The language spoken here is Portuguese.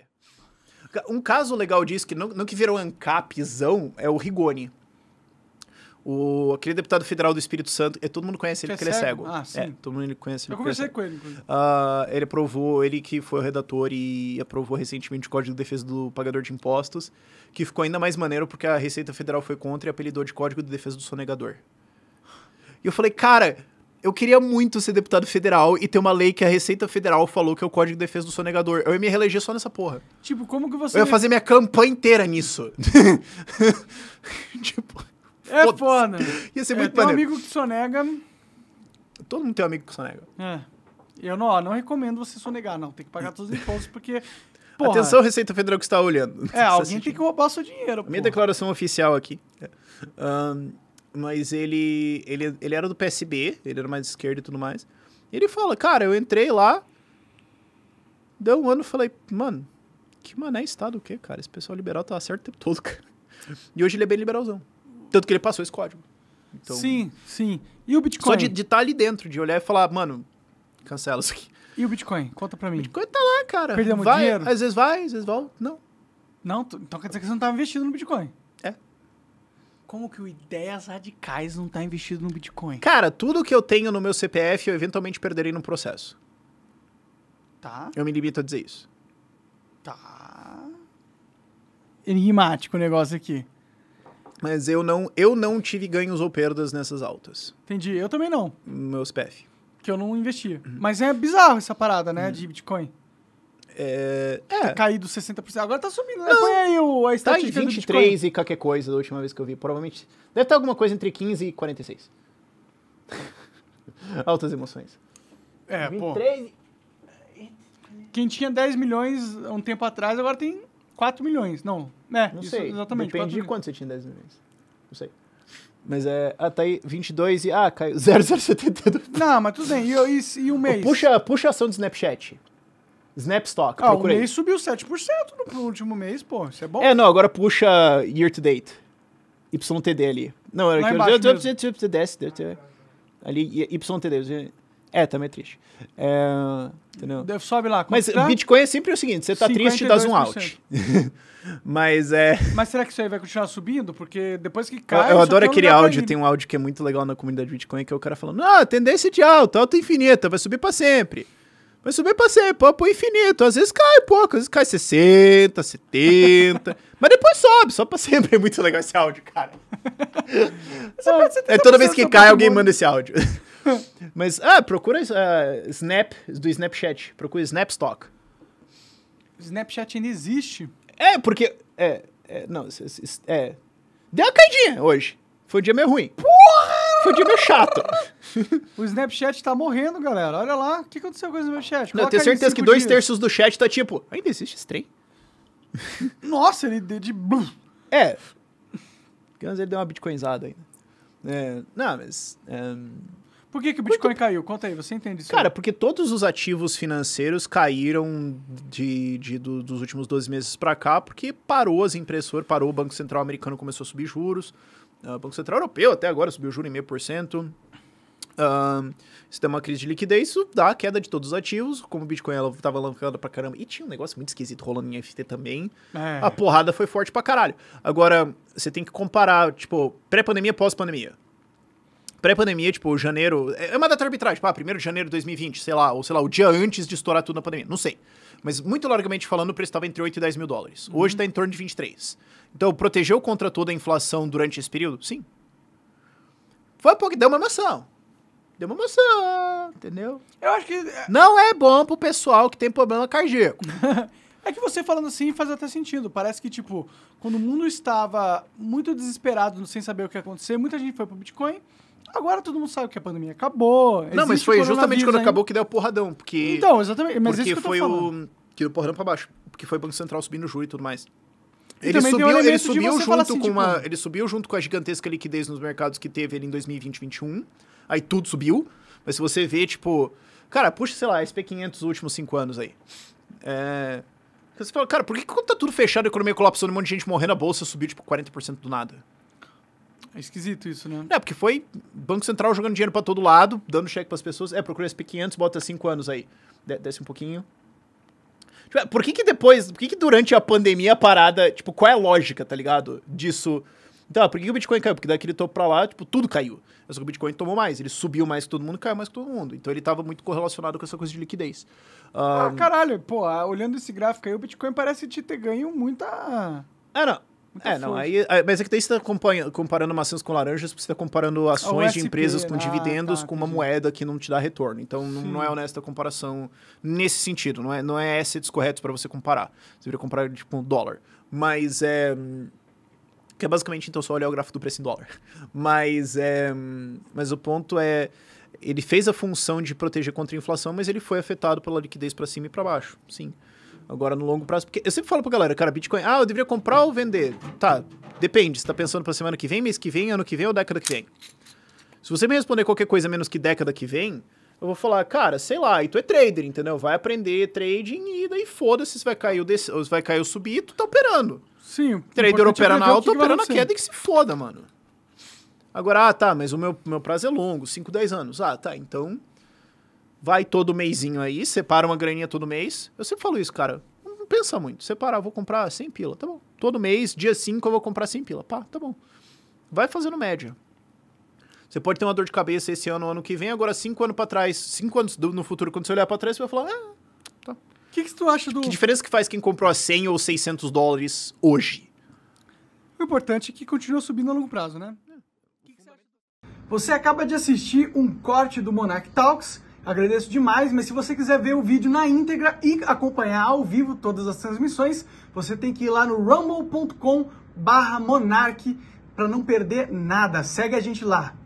entender. Um caso legal disso, que não, não que virou ANCAPzão, é o Rigoni. O, aquele deputado federal do Espírito Santo, e é, todo mundo conhece ele porque é ele é cego. Ah, é, sim. É, todo mundo conhece ele. Eu é conversei com ele. Uh, ele aprovou, ele que foi o redator e aprovou recentemente o Código de Defesa do Pagador de Impostos, que ficou ainda mais maneiro porque a Receita Federal foi contra e apelidou de Código de Defesa do Sonegador. E eu falei, cara, eu queria muito ser deputado federal e ter uma lei que a Receita Federal falou que é o Código de Defesa do Sonegador. Eu ia me reeleger só nessa porra. Tipo, como que você. Eu ia fazer minha campanha inteira nisso. tipo. É foda. Ia ser é, muito maneiro. Tem um amigo que sonega. Todo mundo tem um amigo que sonega. É. Eu não, não recomendo você sonegar, não. Tem que pagar todos os impostos, porque. Porra, Atenção, Receita Federal que está olhando. É, alguém tem que roubar seu dinheiro. Minha porra. declaração oficial aqui. Um, é. Mas ele, ele, ele era do PSB, ele era mais esquerdo e tudo mais. E ele fala, cara, eu entrei lá, deu um ano falei, mano, que mané estado o quê, cara? Esse pessoal liberal tá certo o tempo todo, cara. E hoje ele é bem liberalzão. Tanto que ele passou esse código. Então, sim, sim. E o Bitcoin? Só de estar tá ali dentro, de olhar e falar, mano, cancela isso aqui. E o Bitcoin? Conta pra mim. O Bitcoin tá lá, cara. Perdemos vai, dinheiro? Às vezes vai, às vezes volta. Não. Não? Então quer dizer que você não tava investindo no Bitcoin. Como que o Ideias Radicais não tá investido no Bitcoin? Cara, tudo que eu tenho no meu CPF eu eventualmente perderei no processo. Tá. Eu me limito a dizer isso. Tá. Enigmático o negócio aqui. Mas eu não, eu não tive ganhos ou perdas nessas altas. Entendi. Eu também não. No meu CPF. Que eu não investi. Uhum. Mas é bizarro essa parada, né, uhum. de Bitcoin. É, é. Tá caído 60%. Agora tá subindo, né? Não. Põe aí o, a estatística tá em 23 e qualquer coisa da última vez que eu vi. Provavelmente deve estar alguma coisa entre 15 e 46. Altas emoções. É, 23... pô. Quem tinha 10 milhões um tempo atrás, agora tem 4 milhões. Não, né? Não isso, sei. Exatamente. Depende de quanto você tinha 10 milhões. Não sei. Mas é. Ah, tá aí 22 e. Ah, caiu 0072. Não, mas tudo bem. E, e, e um mês? Puxa, puxa a ação do Snapchat. Snapstock, ah, procurei. Ah, o mês subiu 7% no, no último mês, pô. Isso é bom. É, não, agora puxa year to date. YTD ali. Não, era que... Desce, desce. Ali, YTD. É, também é triste. É, entendeu? Deve, sobe lá. Mas tá? Bitcoin é sempre o seguinte, você tá triste, dá um out. Mas é... Mas será que isso aí vai continuar subindo? Porque depois que cai... Eu, eu adoro é aquele áudio, tem um áudio que é muito legal na comunidade Bitcoin, que é o cara falando, ah, tendência de alta, alta infinita, vai subir para sempre. Mas também passei, pô, pro infinito. Às vezes cai pouco, às vezes cai 60, 70. mas depois sobe, sobe pra sempre. É muito legal esse áudio, cara. ah, é toda vez que cai, alguém manda esse áudio. mas, ah, procura uh, Snap do Snapchat. Procura Snapstock. Snapchat ainda existe. É, porque. É, é não, é. Deu uma caidinha hoje. Foi um dia meio ruim. Porra! Foi um dia meio chato. O Snapchat tá morrendo, galera. Olha lá. O que aconteceu com o Snapchat? Não, eu tenho certeza que dois terços do chat tá tipo, ainda existe esse trem? Nossa, ele deu de. É. Mas ele deu uma bitcoinzada ainda. É, não, mas. É... Por que, que o Bitcoin caiu? Conta aí, você entende isso? Cara, porque todos os ativos financeiros caíram de, de, do, dos últimos 12 meses para cá, porque parou as impressoras, parou o Banco Central americano, começou a subir juros. Uh, Banco Central Europeu até agora subiu o juro em meio por cento. Ah, se tem uma crise de liquidez, isso dá queda de todos os ativos. Como o Bitcoin ela tava alavancada pra caramba. E tinha um negócio muito esquisito rolando em FT também. É. A porrada foi forte pra caralho. Agora, você tem que comparar, tipo, pré-pandemia, pós-pandemia. Pré-pandemia, tipo, janeiro. É, é uma data arbitragem, tipo, ah, 1 de janeiro de 2020, sei lá, ou sei lá, o dia antes de estourar tudo na pandemia. Não sei. Mas muito largamente falando, o preço estava entre 8 e 10 mil dólares. Uhum. Hoje está em torno de 23. Então, protegeu contra toda a inflação durante esse período? Sim. Foi pouco, deu uma emoção. Deu uma emoção, entendeu? Eu acho que. É, Não é bom pro pessoal que tem problema cardíaco. É que você falando assim faz até sentido. Parece que, tipo, quando o mundo estava muito desesperado, sem saber o que ia acontecer, muita gente foi pro Bitcoin. Agora todo mundo sabe que a pandemia acabou. Não, mas foi justamente quando acabou que deu porradão. Porque, então, exatamente. Mas porque isso que foi falando. o. Que deu porradão pra baixo. Porque foi o Banco Central subindo o juro e tudo mais. Ele subiu, um ele subiu, junto assim, com tipo... uma, ele subiu junto com a gigantesca liquidez nos mercados que teve ali em 2020 2021. Aí tudo subiu. Mas se você vê, tipo. Cara, puxa, sei lá, SP500 nos últimos cinco anos aí. É, você fala, cara, por que quando tá tudo fechado, a economia colapsou, um monte de gente morrendo, a bolsa subiu tipo 40% do nada? É esquisito isso, né? É, porque foi Banco Central jogando dinheiro para todo lado, dando cheque para as pessoas. É, procura SP500, bota 5 anos aí. Desce um pouquinho. Tipo, é, por que que depois, por que que durante a pandemia a parada, tipo, qual é a lógica, tá ligado? Disso então, ah, por que o Bitcoin caiu? Porque daquele topo para lá, tipo, tudo caiu. Mas o Bitcoin tomou mais, ele subiu mais que todo mundo, caiu mais que todo mundo. Então ele estava muito correlacionado com essa coisa de liquidez. Um... Ah, ah, caralho, pô, ah, olhando esse gráfico aí, o Bitcoin parece te ter ganho muita. É, não. Muita é, não, aí, aí, é, mas é que daí você está comparando maçãs com laranjas, você está comparando ações de empresas com né? ah, dividendos tá, com uma entendi. moeda que não te dá retorno. Então, não, não, é honesta a comparação nesse sentido. Não é, não é assets corretos para você comparar. Você deveria comparar, tipo, um dólar. Mas é... Hum, que é basicamente então só olhar o gráfico do preço em dólar. Mas, é, mas o ponto é, ele fez a função de proteger contra a inflação, mas ele foi afetado pela liquidez para cima e para baixo, sim. Agora no longo prazo, porque eu sempre falo pra galera, cara, Bitcoin, ah, eu deveria comprar ou vender? Tá, depende, você tá pensando pra semana que vem, mês que vem, ano que vem ou década que vem? Se você me responder qualquer coisa menos que década que vem, eu vou falar, cara, sei lá, e tu é trader, entendeu? Vai aprender trading e daí foda-se se vai cair ou, desse, vai cair ou subir, tu tá operando. Sim. Trader é operando na alta, operando na queda e que se foda, mano. Agora, ah, tá, mas o meu, meu prazo é longo, 5, 10 anos. Ah, tá, então vai todo mêsinho aí, separa uma graninha todo mês. Eu sempre falo isso, cara. Não pensa muito. Separa, vou comprar 100 pila, tá bom. Todo mês, dia 5, eu vou comprar 100 pila. Pá, tá bom. Vai fazendo média. Você pode ter uma dor de cabeça esse ano, ano que vem, agora 5 anos para trás, 5 anos do, no futuro, quando você olhar para trás, você vai falar, ah, tá. O que, que tu acha do. Que diferença que faz quem comprou a 100 ou 600 dólares hoje? O importante é que continua subindo a longo prazo, né? É. Você acaba de assistir um corte do Monarch Talks. Agradeço demais, mas se você quiser ver o vídeo na íntegra e acompanhar ao vivo todas as transmissões, você tem que ir lá no rumble.com/monarch para não perder nada. Segue a gente lá.